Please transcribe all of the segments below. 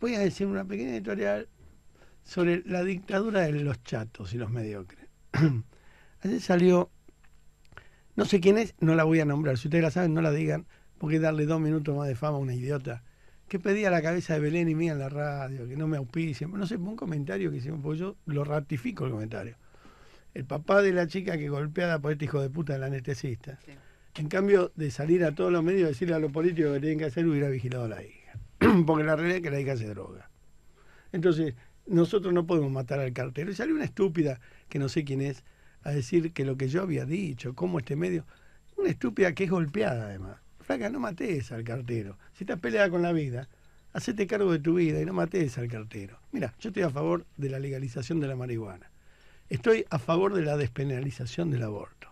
voy a decir una pequeña editorial sobre la dictadura de los chatos y los mediocres. Ayer salió, no sé quién es, no la voy a nombrar, si ustedes la saben no la digan, porque darle dos minutos más de fama a una idiota que pedía la cabeza de Belén y mía en la radio, que no me auspicien, no sé, un comentario que hicimos, porque yo lo ratifico el comentario. El papá de la chica que golpeada por este hijo de puta del anestesista. En cambio de salir a todos los medios y decirle a los políticos que tienen que hacer, hubiera vigilado la ley. porque la realidad es que la hija hace droga. Entonces, nosotros no podemos matar al cartero. Y salió una estúpida, que no sé quién es, a decir que lo que yo había dicho, cómo este medio. Una estúpida que es golpeada, además. Flaca, no mates al cartero. Si estás peleada con la vida, hacete cargo de tu vida y no mates al cartero. Mira, yo estoy a favor de la legalización de la marihuana. Estoy a favor de la despenalización del aborto.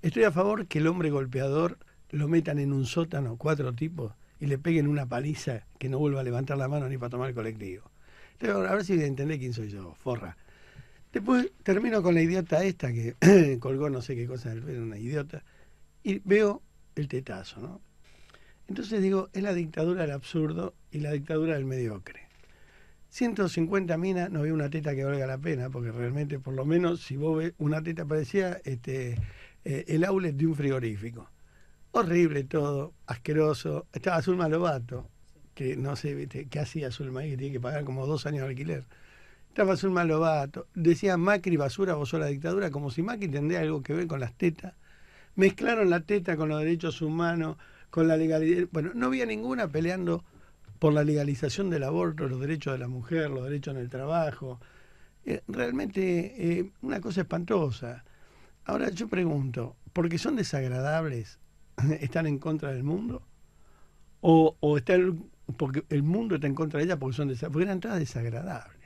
Estoy a favor que el hombre golpeador lo metan en un sótano, cuatro tipos, y le peguen una paliza que no vuelva a levantar la mano ni para tomar el colectivo. Entonces, a ver si entendés quién soy yo, forra. Después termino con la idiota esta que colgó no sé qué cosa, era una idiota, y veo el tetazo, ¿no? Entonces digo, es la dictadura del absurdo y la dictadura del mediocre. 150 minas, no veo una teta que valga la pena, porque realmente, por lo menos, si vos ves una teta, parecía este, eh, el aulet de un frigorífico horrible todo, asqueroso. Estaba Azul Malobato, que no sé, ¿qué hacía azul Maíz Que tiene que pagar como dos años de alquiler. Estaba Azul Malobato, Decía Macri basura, vos la dictadura, como si Macri tendría algo que ver con las tetas. Mezclaron la teta con los derechos humanos, con la legalidad. Bueno, no había ninguna peleando por la legalización del aborto, los derechos de la mujer, los derechos en el trabajo. Eh, realmente eh, una cosa espantosa. Ahora yo pregunto, ¿por qué son desagradables están en contra del mundo o, o está porque el mundo está en contra de ella porque son eran todas desagradables.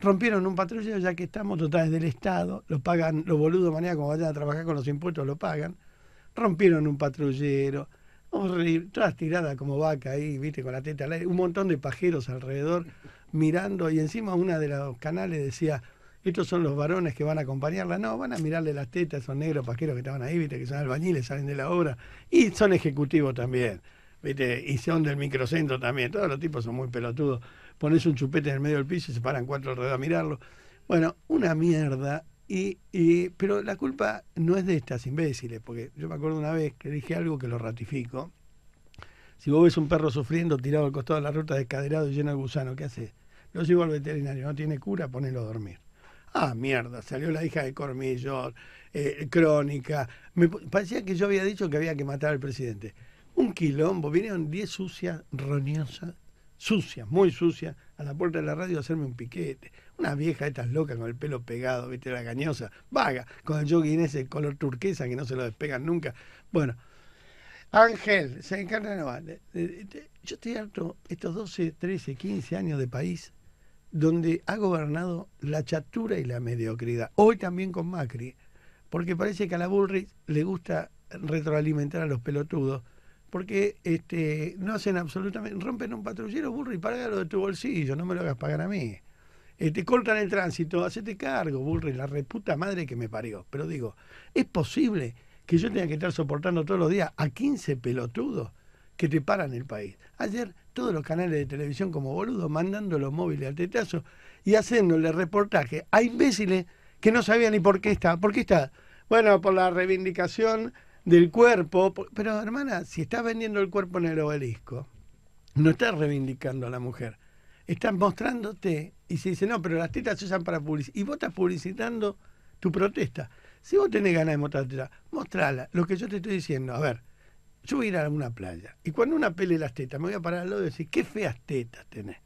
Rompieron un patrullero ya que estamos totales del Estado, lo pagan los boludos manera como vayan a trabajar con los impuestos lo pagan. Rompieron un patrullero, todas tiradas como vaca ahí, viste, con la teta al un montón de pajeros alrededor mirando y encima una de los canales decía estos son los varones que van a acompañarla, no, van a mirarle las tetas, son negros paqueros que estaban ahí, viste, que son albañiles, salen de la obra, y son ejecutivos también, viste, y son del microcentro también, todos los tipos son muy pelotudos, pones un chupete en el medio del piso y se paran cuatro alrededor a mirarlo. Bueno, una mierda, y, pero la culpa no es de estas imbéciles, porque yo me acuerdo una vez que dije algo que lo ratifico. Si vos ves un perro sufriendo tirado al costado de la ruta, descaderado y lleno de gusano, ¿qué haces? Lo llevo al veterinario, no tiene cura, ponelo a dormir. Ah, mierda, salió la hija de Cormillón, eh, Crónica. Me parecía que yo había dicho que había que matar al presidente. Un quilombo, vinieron 10 sucias, roñosas, sucias, muy sucias, a la puerta de la radio a hacerme un piquete. Una vieja de estas locas con el pelo pegado, viste, la gañosa vaga, con el jogging ese color turquesa que no se lo despegan nunca. Bueno, Ángel, se encarna de eh, eh, Yo estoy harto estos 12, 13, 15 años de país donde ha gobernado la chatura y la mediocridad. Hoy también con Macri, porque parece que a la Bullrich le gusta retroalimentar a los pelotudos, porque este, no hacen absolutamente, rompen un patrullero, Bullrich, lo de tu bolsillo, no me lo hagas pagar a mí. Eh, te cortan el tránsito, hacete cargo, Bullrich, la reputa madre que me parió. Pero digo, ¿es posible que yo tenga que estar soportando todos los días a 15 pelotudos que te paran el país. Ayer todos los canales de televisión como boludo mandando los móviles al tetazo y haciéndole reportaje a imbéciles que no sabían ni por qué está. ¿Por qué está? Bueno, por la reivindicación del cuerpo. Pero hermana, si estás vendiendo el cuerpo en el obelisco, no estás reivindicando a la mujer. Estás mostrándote y se dice, no, pero las tetas se usan para publicitar. Y vos estás publicitando tu protesta. Si vos tenés ganas de mostrar mostrala. Lo que yo te estoy diciendo, a ver, yo voy a ir a una playa. Y cuando una pele las tetas, me voy a parar al lado y decir, qué feas tetas tenés.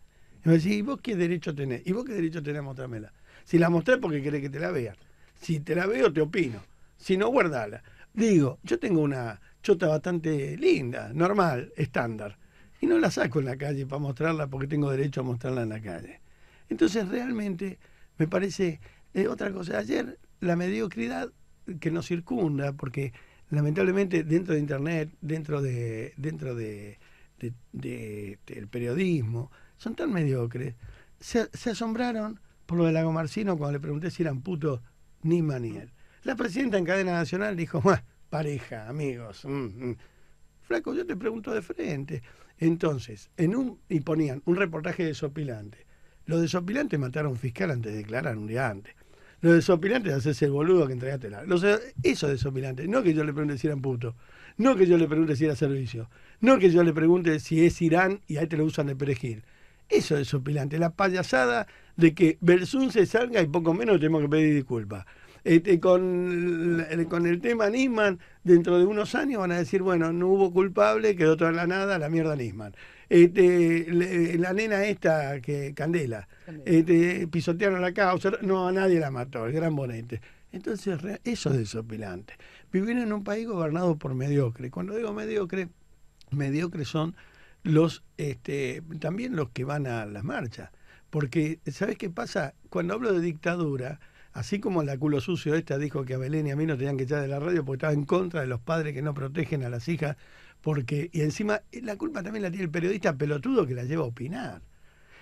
Y me decís, ¿y vos qué derecho tenés? ¿Y vos qué derecho tenés a mostrármela? Si la mostré porque querés que te la vean. Si te la veo, te opino. Si no, guardala. Digo, yo tengo una chota bastante linda, normal, estándar. Y no la saco en la calle para mostrarla porque tengo derecho a mostrarla en la calle. Entonces, realmente, me parece eh, otra cosa. Ayer, la mediocridad que nos circunda, porque lamentablemente dentro de Internet, dentro de dentro de, el periodismo, son tan mediocres. Se, asombraron por lo de Lago Marcino cuando le pregunté si eran putos ni maniel. La presidenta en cadena nacional dijo, pareja, amigos. Mm, mm". Flaco, yo te pregunto de frente. Entonces, en un y ponían un reportaje desopilante. Los desopilantes mataron a un fiscal antes de declarar un día antes. Lo desopilante hacerse el boludo que entregaste la. eso es desopilante. No que yo le pregunte si eran puto. No que yo le pregunte si era servicio. No que yo le pregunte si es Irán y ahí te este lo usan de perejil. Eso es desopilante. La payasada de que Bersun se salga y poco menos tenemos que pedir disculpas. Este, con, con el tema Nisman, dentro de unos años van a decir, bueno, no hubo culpable, quedó toda la nada, la mierda Nisman. Este, la nena esta, que Candela, este, pisotearon la causa, no, a nadie la mató, el gran bonete. Entonces, eso es desopilante. Vivir en un país gobernado por mediocre. Cuando digo mediocre, mediocres son los este, también los que van a las marchas. Porque, ¿sabes qué pasa? Cuando hablo de dictadura, Así como la culo sucio esta dijo que a Belén y a mí no tenían que echar de la radio porque estaba en contra de los padres que no protegen a las hijas, porque, y encima eh, la culpa también la tiene el periodista pelotudo que la lleva a opinar.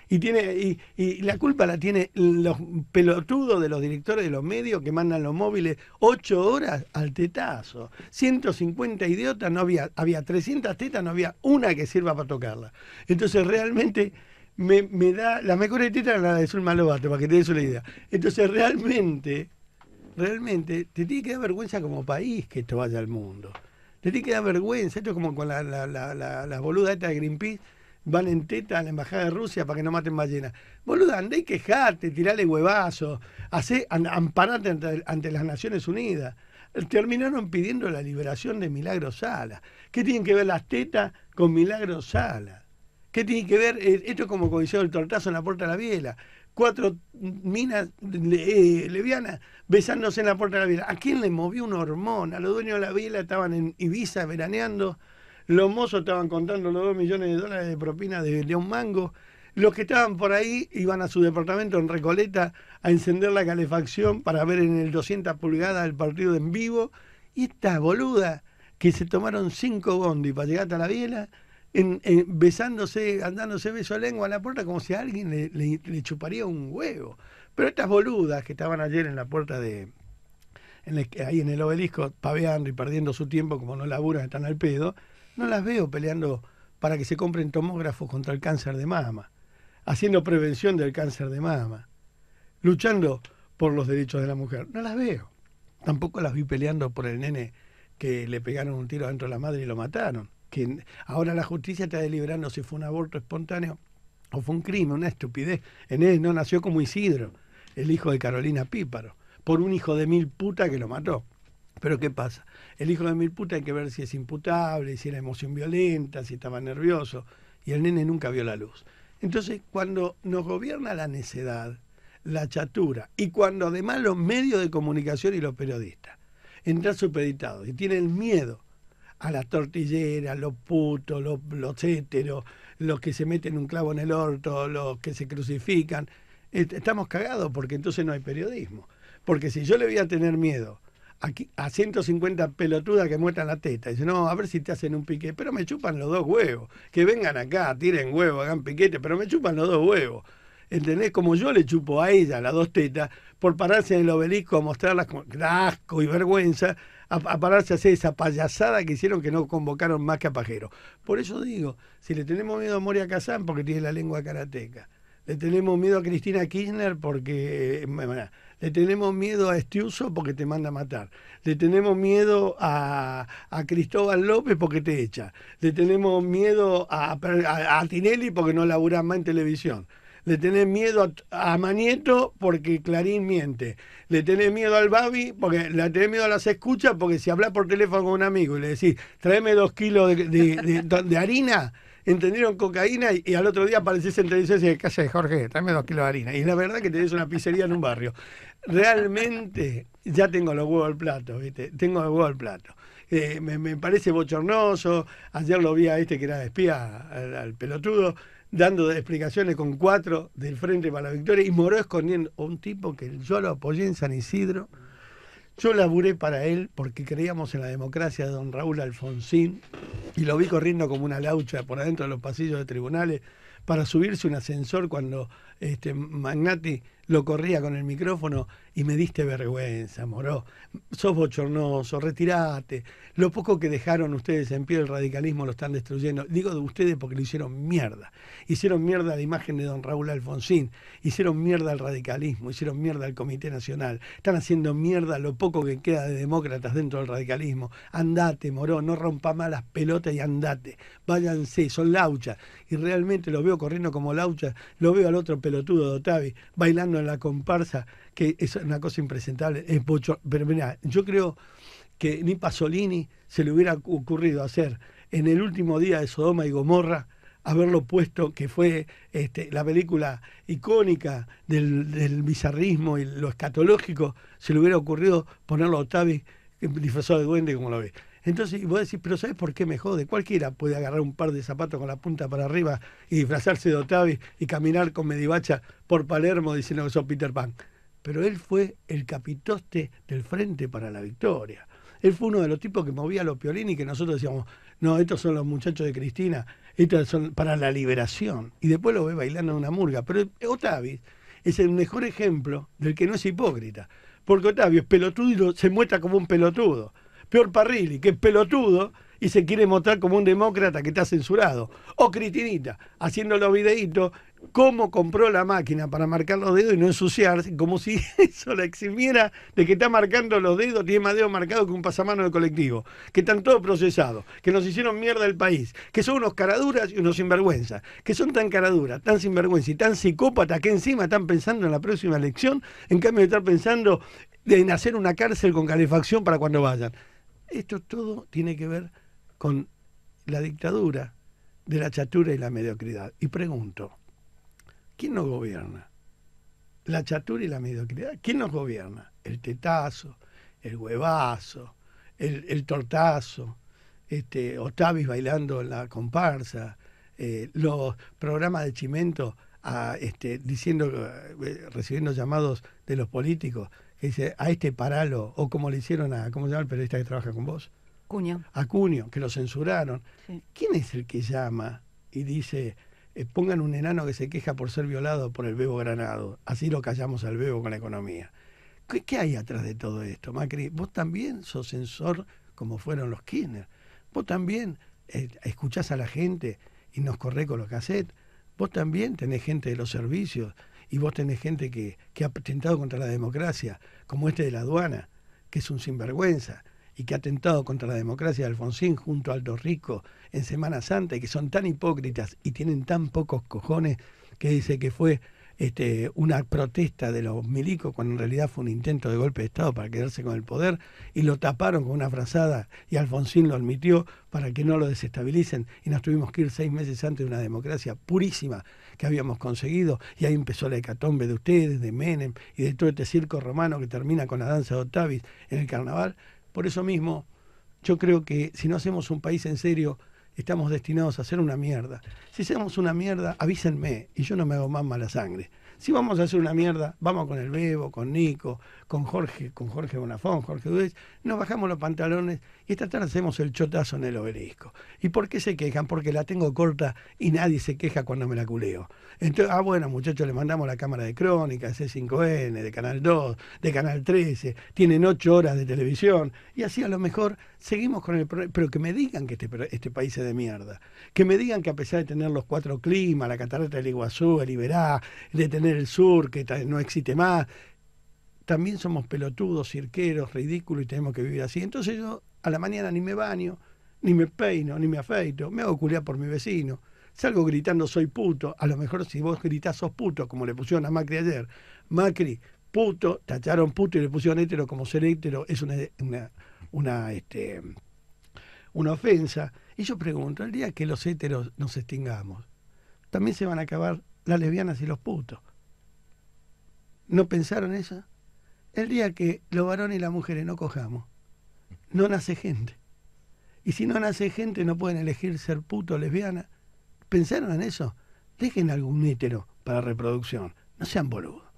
Y tiene, y, la culpa la tiene los pelotudos de los directores de los medios que mandan los móviles ocho horas al tetazo. 150 idiotas, no había, había 300 tetas, no había una que sirva para tocarla. Entonces realmente me, me da. la mejor de teta de Zulma para que te des una idea. Entonces, realmente, realmente, te tiene que dar vergüenza como país que esto vaya al mundo. Te tiene que dar vergüenza. Esto es como con las boludas la, de Greenpeace van en teta a la embajada de Rusia para que no maten ballenas. Boluda, andá y quejate, tirale huevazos, hace amparate ante, ante, las Naciones Unidas. Terminaron pidiendo la liberación de Milagro Sala. ¿Qué tienen que ver las tetas con Milagro Sala? ¿Qué tiene que ver? Eh, esto es como cuando el tortazo en la puerta de la viela. Cuatro minas eh, levianas besándose en la puerta de la viela. ¿A quién le movió un hormón? A Los dueños de la viela estaban en Ibiza veraneando. Los mozos estaban contando los dos millones de dólares de propina de, León mango. Los que estaban por ahí iban a su departamento en Recoleta a encender la calefacción para ver en el 200 pulgadas el partido en vivo. Y estas boludas que se tomaron cinco bondi para llegar hasta la viela, besándose, andándose beso a lengua en la puerta como si a alguien le, chuparía un huevo. Pero estas boludas que estaban ayer en la puerta de. ahí en el obelisco, paveando y perdiendo su tiempo, como no laburan, están al pedo, no las veo peleando para que se compren tomógrafos contra el cáncer de mama, haciendo prevención del cáncer de mama, luchando por los derechos de la mujer. No las veo. Tampoco las vi peleando por el nene que le pegaron un tiro dentro de la madre y lo mataron que ahora la justicia está deliberando si fue un aborto espontáneo o fue un crimen, una estupidez. En él no nació como Isidro, el hijo de Carolina Píparo, por un hijo de mil puta que lo mató. Pero ¿qué pasa? El hijo de mil puta hay que ver si es imputable, si era emoción violenta, si estaba nervioso. Y el nene nunca vio la luz. Entonces, cuando nos gobierna la necedad, la chatura, y cuando además los medios de comunicación y los periodistas entran supeditados y tienen miedo a las tortilleras, los putos, los, los héteros, los que se meten un clavo en el orto, los que se crucifican. Estamos cagados porque entonces no hay periodismo. Porque si yo le voy a tener miedo aquí, a 150 pelotudas que muestran la teta, dice, no, a ver si te hacen un piquete, pero me chupan los dos huevos. Que vengan acá, tiren huevos, hagan piquete, pero me chupan los dos huevos. ¿Entendés? Como yo le chupo a ella las dos tetas por pararse en el obelisco a mostrarlas con asco y vergüenza, a, pararse a hacer esa payasada que hicieron que no convocaron más que a Pajero. Por eso digo, si le tenemos miedo a Moria Kazán porque tiene la lengua karateca, le tenemos miedo a Cristina Kirchner porque... Eh, le tenemos miedo a Estiuso porque te manda a matar. Le tenemos miedo a, a Cristóbal López porque te echa. Le tenemos miedo a, a, a Tinelli porque no labura más en televisión le tenés miedo a, Manieto porque Clarín miente, le tenés miedo al Babi, porque le tenés miedo a las escuchas, porque si hablas por teléfono con un amigo y le decís, tráeme dos kilos de, harina, entendieron cocaína y, al otro día apareces en televisión y decís, Jorge, tráeme dos kilos de harina. Y la verdad que tenés una pizzería en un barrio. Realmente ya tengo los huevos al plato, ¿viste? Tengo los huevos al plato. Eh, me, parece bochornoso, ayer lo vi a este que era de espía, al pelotudo, dando explicaciones con cuatro del Frente para la Victoria y Moró escondiendo a un tipo que yo lo apoyé en San Isidro. Yo laburé para él porque creíamos en la democracia de don Raúl Alfonsín y lo vi corriendo como una laucha por adentro de los pasillos de tribunales para subirse un ascensor cuando este, Magnati lo corría con el micrófono y me diste vergüenza, moró. Sos bochornoso, retirate. Lo poco que dejaron ustedes en pie el radicalismo lo están destruyendo. Digo de ustedes porque lo hicieron mierda. Hicieron mierda la imagen de don Raúl Alfonsín, hicieron mierda al radicalismo, hicieron mierda al Comité Nacional. Están haciendo mierda lo poco que queda de demócratas dentro del radicalismo. Andate, moró, no rompa las pelotas y andate. Váyanse, son laucha Y realmente lo veo corriendo como laucha, lo veo al otro pelotudo de Otavi bailando la comparsa, que es una cosa impresentable. Es pero yo creo que ni Pasolini se le hubiera ocurrido hacer en el último día de Sodoma y Gomorra haberlo puesto, que fue este, la película icónica del, bizarrismo y lo escatológico, se le hubiera ocurrido ponerlo a Octavio disfrazado de duende como lo ve. Entonces, y vos decís, pero ¿sabes por qué me jode? Cualquiera puede agarrar un par de zapatos con la punta para arriba y disfrazarse de Otavi y caminar con medivacha por Palermo diciendo que son Peter Pan. Pero él fue el capitoste del Frente para la Victoria. Él fue uno de los tipos que movía los piolines y que nosotros decíamos, no, estos son los muchachos de Cristina, estos son para la liberación. Y después lo ve bailando en una murga. Pero Otavi es el mejor ejemplo del que no es hipócrita. Porque Otavio es pelotudo y se muestra como un pelotudo peor Parrilli, que es pelotudo y se quiere mostrar como un demócrata que está censurado. O Cristinita, haciendo los videitos, cómo compró la máquina para marcar los dedos y no ensuciarse, como si eso la eximiera de que está marcando los dedos, tiene más dedos marcados que un pasamano del colectivo, que están todos procesados, que nos hicieron mierda el país, que son unos caraduras y unos sinvergüenzas, que son tan caraduras, tan sinvergüenzas y tan psicópatas que encima están pensando en la próxima elección, en cambio de estar pensando en hacer una cárcel con calefacción para cuando vayan. Esto todo tiene que ver con la dictadura de la chatura y la mediocridad. Y pregunto, ¿quién nos gobierna? La chatura y la mediocridad. ¿Quién nos gobierna? El tetazo, el huevazo, el, tortazo, este, Otavis bailando en la comparsa, eh, los programas de Chimento ah, este, diciendo, eh, recibiendo llamados de los políticos dice, a este paralo, o como le hicieron a, ¿cómo se llama el periodista que trabaja con vos? Cuño. A Cuño, que lo censuraron. ¿Quién es el que llama y dice, eh, pongan un enano que se queja por ser violado por el bebo granado? Así lo callamos al bebo con la economía. ¿Qué, hay atrás de todo esto, Macri? Vos también sos censor como fueron los Kirchner. Vos también eh, escuchás a la gente y nos corre con los cassettes. Vos también tenés gente de los servicios y vos tenés gente que, ha atentado contra la democracia, como este de la aduana, que es un sinvergüenza, y que ha atentado contra la democracia de Alfonsín junto a Aldo Rico en Semana Santa, y que son tan hipócritas y tienen tan pocos cojones que dice que fue este, una protesta de los milicos cuando en realidad fue un intento de golpe de Estado para quedarse con el poder y lo taparon con una frazada y Alfonsín lo admitió para que no lo desestabilicen y nos tuvimos que ir seis meses antes de una democracia purísima que habíamos conseguido y ahí empezó la hecatombe de ustedes, de Menem y de todo este circo romano que termina con la danza de Octavis en el carnaval. Por eso mismo, yo creo que si no hacemos un país en serio, estamos destinados a hacer una mierda. Si hacemos una mierda, avísenme y yo no me hago más mala sangre. Si vamos a hacer una mierda, vamos con el Bebo, con Nico, con Jorge, con Jorge Bonafón, Jorge Dudés, nos bajamos los pantalones y esta tarde hacemos el chotazo en el obelisco. ¿Y por qué se quejan? Porque la tengo corta y nadie se queja cuando me la culeo. Entonces, ah, bueno, muchachos, le mandamos la cámara de crónica C5N, de Canal 2, de Canal 13, tienen 8 horas de televisión, y así a lo mejor seguimos con el problema. Pero que me digan que este, este país es de mierda, que me digan que a pesar de tener los cuatro climas, la catarata del Iguazú, el Iberá, de tener el sur, que no existe más, también somos pelotudos, cirqueros, ridículos y tenemos que vivir así. Entonces yo a la mañana ni me baño, ni me peino, ni me afeito, me hago culiar por mi vecino, salgo gritando soy puto, a lo mejor si vos gritás sos puto, como le pusieron a Macri ayer, Macri, puto, tacharon puto y le pusieron hétero como ser hétero, es una, una, una, este, una ofensa. Y yo pregunto, el día que los héteros nos extingamos, también se van a acabar las lesbianas y los putos. ¿No pensaron eso? El día que los varones y las mujeres no cojamos, no nace gente. Y si no nace gente, no pueden elegir ser puto o lesbiana. ¿Pensaron en eso? Dejen algún hétero para reproducción. No sean boludos.